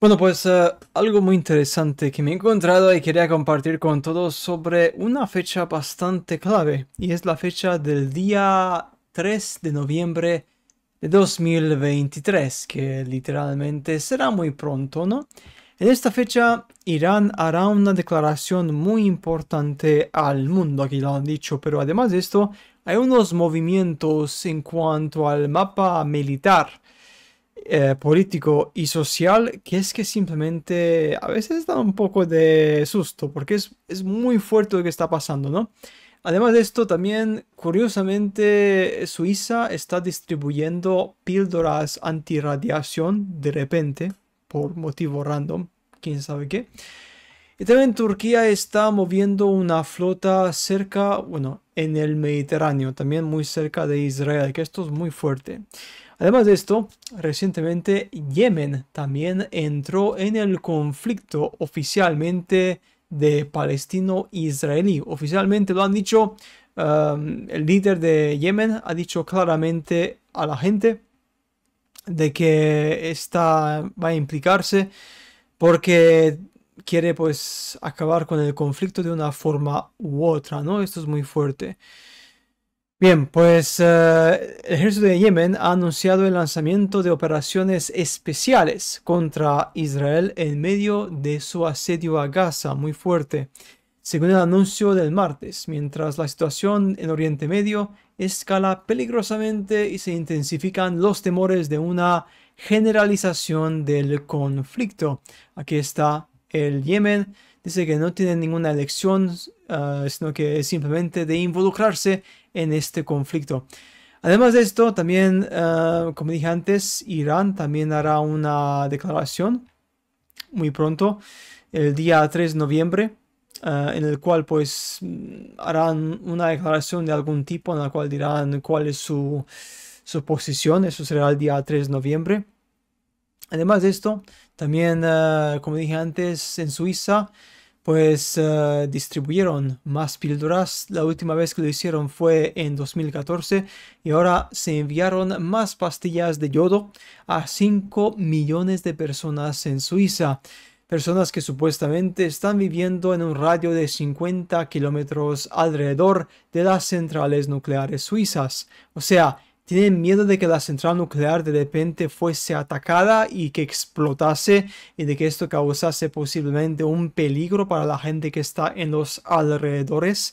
Bueno, pues eh, algo muy interesante que me he encontrado y quería compartir con todos sobre una fecha bastante clave y es la fecha del día 3 de noviembre de 2023, que literalmente será muy pronto, ¿no? En esta fecha Irán hará una declaración muy importante al mundo, aquí lo han dicho, pero además de esto hay unos movimientos en cuanto al mapa militar eh, político y social que es que simplemente a veces da un poco de susto porque es, muy fuerte lo que está pasando, ¿no? Además de esto, también curiosamente Suiza está distribuyendo píldoras antirradiación de repente, por motivo random, quién sabe qué. Y también Turquía está moviendo una flota cerca, bueno, en el Mediterráneo, también muy cerca de Israel, que esto es muy fuerte. Además de esto, recientemente Yemen también entró en el conflicto oficialmente de palestino-israelí. Oficialmente lo han dicho, um, el líder de Yemen ha dicho claramente a la gente de que esta va a implicarse porque quiere pues acabar con el conflicto de una forma u otra, ¿no? Esto es muy fuerte. Bien, pues eh, el ejército de Yemen ha anunciado el lanzamiento de operaciones especiales contra Israel en medio de su asedio a Gaza muy fuerte, según el anuncio del martes, mientras la situación en Oriente Medio escala peligrosamente y se intensifican los temores de una generalización del conflicto. Aquí está el Yemen dice que no tiene ninguna elección, ah, sino que es simplemente de involucrarse en este conflicto. Además de esto, también, ah, como dije antes, Irán también hará una declaración muy pronto, el día 3 de noviembre, ah, en el cual pues harán una declaración de algún tipo en la cual dirán cuál es su, su posición, eso será el día 3 de noviembre. Además de esto, también, ah, como dije antes, en Suiza, pues ah, distribuyeron más píldoras. La última vez que lo hicieron fue en 2014 y ahora se enviaron más pastillas de yodo a 5 millones de personas en Suiza. Personas que supuestamente están viviendo en un radio de 50 kilómetros alrededor de las centrales nucleares suizas. O sea, tienen miedo de que la central nuclear de repente fuese atacada y que explotase y de que esto causase posiblemente un peligro para la gente que está en los alrededores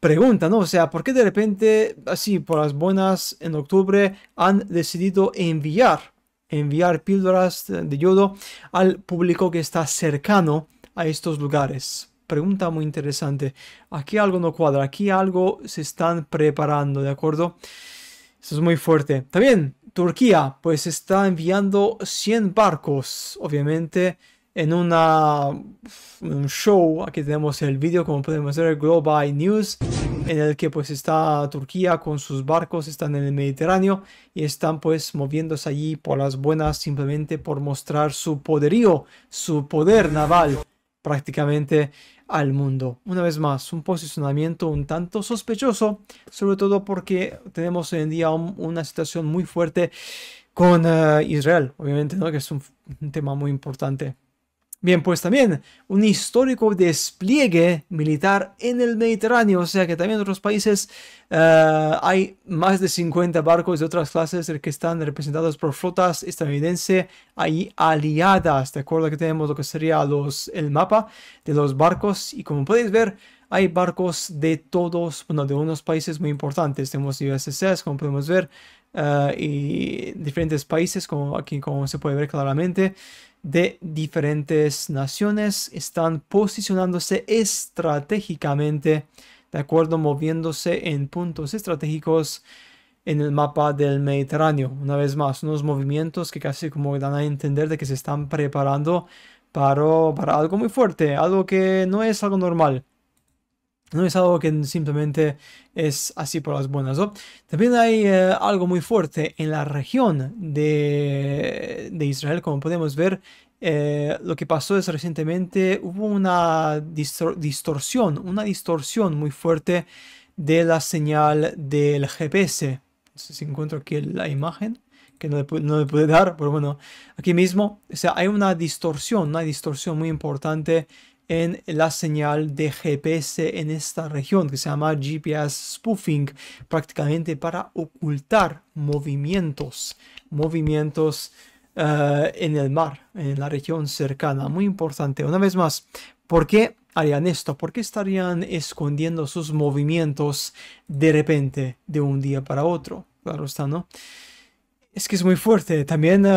pregunta, ¿no? O sea, ¿por qué de repente, así, por las buenas, en octubre, han decidido enviar, enviar píldoras de yodo al público que está cercano a estos lugares? Pregunta muy interesante. Aquí algo no cuadra, aquí algo se están preparando, ¿de acuerdo? Eso es muy fuerte. También Turquía, pues está enviando 100 barcos, obviamente, en una, un show. Aquí tenemos el vídeo, como podemos ver, Global News, en el que pues está Turquía con sus barcos, están en el Mediterráneo y están pues moviéndose allí por las buenas simplemente por mostrar su poderío, su poder naval prácticamente al mundo. Una vez más, un posicionamiento un tanto sospechoso, sobre todo porque tenemos hoy en día una situación muy fuerte con eh, Israel, obviamente, ¿no? que es un tema muy importante. Bien, pues también un histórico despliegue militar en el Mediterráneo, o sea que también en otros países eh, hay más de 50 barcos de otras clases que están representados por flotas estadounidense ahí aliadas. De acuerdo que tenemos lo que sería el mapa de los barcos y como podéis ver, hay barcos de todos, bueno, de unos países muy importantes. Tenemos USS, como podemos ver, eh, y diferentes países, como aquí como se puede ver claramente, de diferentes naciones están posicionándose estratégicamente, de acuerdo, moviéndose en puntos estratégicos en el mapa del Mediterráneo. Una vez más, unos movimientos que casi como dan a entender de que se están preparando para algo muy fuerte, algo que no es algo normal. No es algo que simplemente es así por las buenas. También hay eh, algo muy fuerte en la región de, Israel, como podemos ver. Eh, lo que pasó es recientemente hubo una distorsión, una distorsión muy fuerte de la señal del GPS. No sé si encuentro aquí la imagen que no le, pude dar, pero bueno, aquí mismo, o sea, hay una distorsión, una distorsión muy importante en la señal de GPS en esta región, que se llama GPS spoofing, prácticamente para ocultar movimientos, movimientos eh, en el mar, en la región cercana. Muy importante. Una vez más, ¿por qué harían esto? ¿Por qué estarían escondiendo sus movimientos de repente, de un día para otro? Claro está, ¿no? Es que es muy fuerte. También... Eh,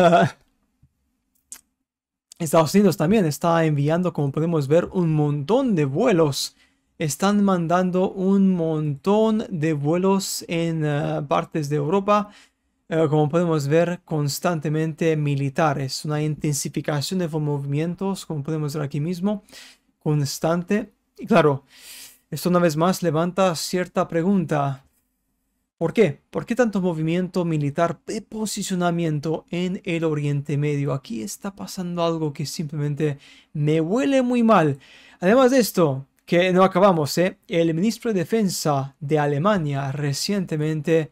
Estados Unidos también está enviando, como podemos ver, un montón de vuelos. Están mandando un montón de vuelos en eh, partes de Europa, eh, como podemos ver, constantemente militares. Una intensificación de movimientos, como podemos ver aquí mismo, constante. Y claro, esto una vez más levanta cierta pregunta. ¿Por qué? ¿Por qué tanto movimiento militar de posicionamiento en el Oriente Medio? Aquí está pasando algo que simplemente me huele muy mal. Además de esto, que no acabamos, ¿eh? el ministro de Defensa de Alemania recientemente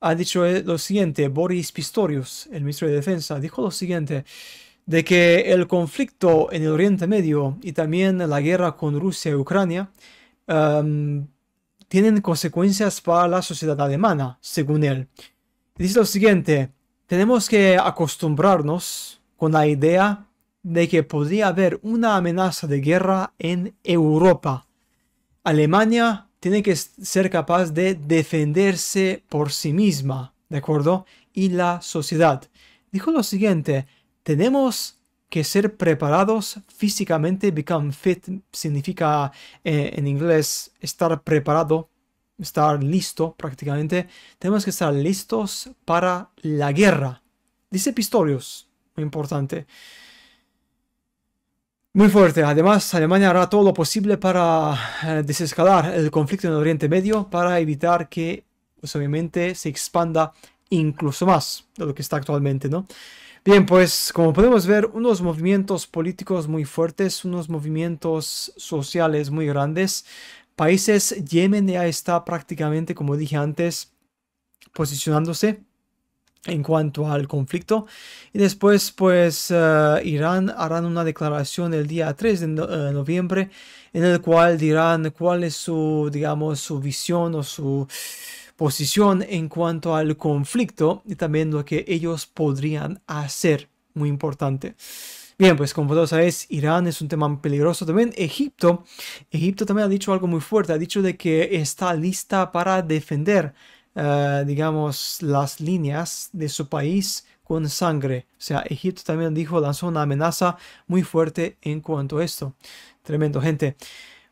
ha dicho eh, lo siguiente, Boris Pistorius, el ministro de Defensa, dijo lo siguiente, de que el conflicto en el Oriente Medio y también la guerra con Rusia y Ucrania em, tienen consecuencias para la sociedad alemana, según él. Dice lo siguiente, tenemos que acostumbrarnos con la idea de que podría haber una amenaza de guerra en Europa. Alemania tiene que ser capaz de defenderse por sí misma, ¿de acuerdo? Y la sociedad. Dijo lo siguiente, tenemos que ser preparados físicamente, become fit, significa eh, en inglés estar preparado, estar listo prácticamente. Tenemos que estar listos para la guerra. Dice Pistorius, muy importante. Muy fuerte. Además, Alemania hará todo lo posible para eh, desescalar el conflicto en el Oriente Medio para evitar que, pues, obviamente, se expanda incluso más de lo que está actualmente, ¿no? Bien, pues como podemos ver, unos movimientos políticos muy fuertes, unos movimientos sociales muy grandes. Países, Yemen ya está prácticamente, como dije antes, posicionándose en cuanto al conflicto. Y después, pues eh, Irán harán una declaración el día 3 de eh, noviembre en el cual dirán cuál es su, digamos, su visión o su posición en cuanto al conflicto y también lo que ellos podrían hacer. Muy importante. Bien, pues como todos sabéis, Irán es un tema peligroso también. Egipto, Egipto también ha dicho algo muy fuerte, ha dicho de que está lista para defender, eh, digamos, las líneas de su país con sangre. O sea, Egipto también dijo, lanzó una amenaza muy fuerte en cuanto a esto. Tremendo, gente.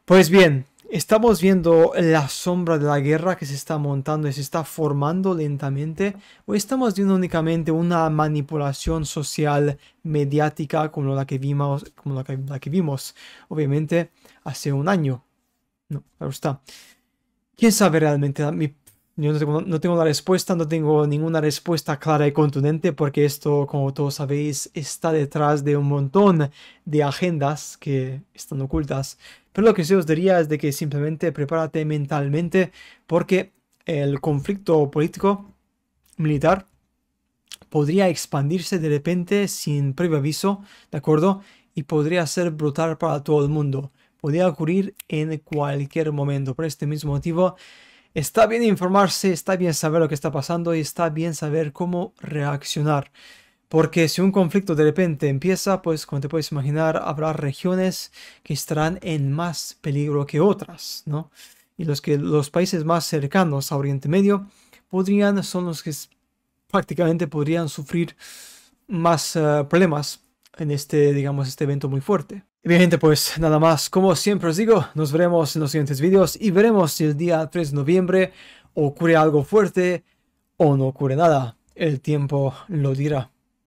Pues bien, Estamos viendo la sombra de la guerra que se está montando y se está formando lentamente o estamos viendo únicamente una manipulación social mediática como la que vimos, como la que, vimos obviamente hace un año. No, claro está. ¿Quién sabe realmente? Yo no tengo, no tengo, respuesta, no tengo ninguna respuesta clara y contundente porque esto, como todos sabéis, está detrás de un montón de agendas que están ocultas. Pero lo que sí os diría es de que simplemente prepárate mentalmente porque el conflicto político militar podría expandirse de repente sin previo aviso, ¿de acuerdo? Y podría ser brutal para todo el mundo. Podría ocurrir en cualquier momento. Por este mismo motivo, Está bien informarse, está bien saber lo que está pasando y está bien saber cómo reaccionar. Porque si un conflicto de repente empieza, pues como te puedes imaginar, habrá regiones que estarán en más peligro que otras, ¿no? Y los, que, los países más cercanos a Oriente Medio podrían, son los que prácticamente podrían sufrir más eh, problemas en este, digamos, este evento muy fuerte. Bien gente, pues nada más, como siempre os digo, nos veremos en los siguientes vídeos y veremos si el día 3 de noviembre ocurre algo fuerte o no ocurre nada. El tiempo lo dirá.